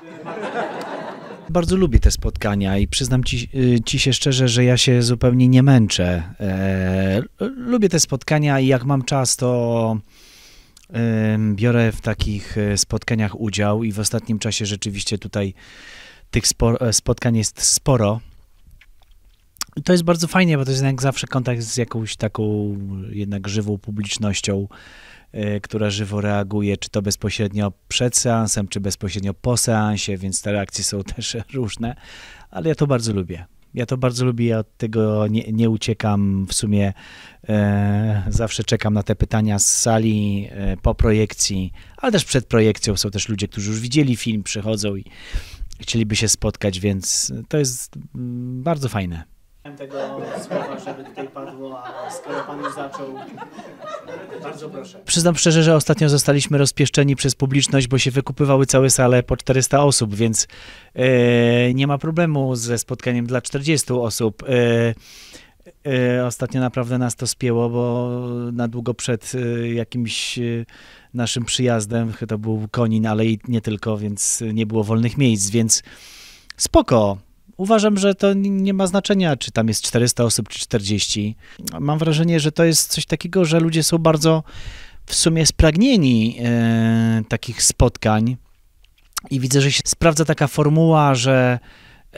Bardzo lubię te spotkania i przyznam ci, y, ci się szczerze, że ja się zupełnie nie męczę. E, lubię te spotkania i jak mam czas, to e, biorę w takich y, spotkaniach udział i w ostatnim czasie rzeczywiście tutaj tych e, spotkań jest sporo to jest bardzo fajnie, bo to jest jak zawsze kontakt z jakąś taką jednak żywą publicznością, e, która żywo reaguje, czy to bezpośrednio przed seansem, czy bezpośrednio po seansie, więc te reakcje są też różne, ale ja to bardzo lubię. Ja to bardzo lubię, ja od tego nie, nie uciekam. W sumie e, zawsze czekam na te pytania z sali e, po projekcji, ale też przed projekcją są też ludzie, którzy już widzieli film, przychodzą i chcieliby się spotkać, więc to jest mm, bardzo fajne tego słowa, żeby tutaj padło, a skoro pan już zaczął, bardzo proszę. Przyznam szczerze, że ostatnio zostaliśmy rozpieszczeni przez publiczność, bo się wykupywały całe sale po 400 osób, więc e, nie ma problemu ze spotkaniem dla 40 osób. E, e, ostatnio naprawdę nas to spięło, bo na długo przed jakimś naszym przyjazdem, to był Konin, ale i nie tylko, więc nie było wolnych miejsc, więc spoko. Uważam, że to nie ma znaczenia, czy tam jest 400 osób, czy 40. Mam wrażenie, że to jest coś takiego, że ludzie są bardzo w sumie spragnieni e, takich spotkań i widzę, że się sprawdza taka formuła, że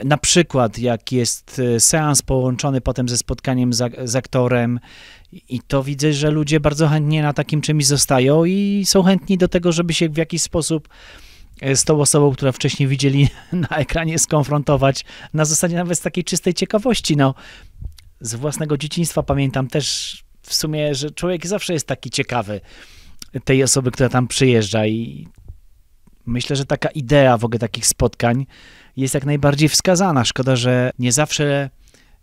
na przykład jak jest e, seans połączony potem ze spotkaniem z, z, aktorem i to widzę, że ludzie bardzo chętnie na takim czymś zostają i są chętni do tego, żeby się w jakiś sposób E, z tą osobą, którą wcześniej widzieli na ekranie, skonfrontować na zasadzie nawet z takiej czystej ciekawości. No, z własnego dzieciństwa pamiętam też w sumie, że człowiek zawsze jest taki ciekawy tej osoby, która tam przyjeżdża i myślę, że taka idea w ogóle takich spotkań jest jak najbardziej wskazana. Szkoda, że nie zawsze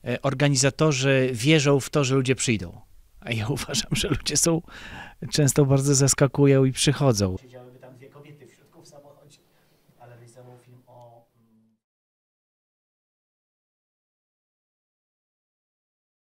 e, organizatorzy wierzą w to, że ludzie przyjdą. A ja uważam, że ludzie są często bardzo zaskakują i przychodzą.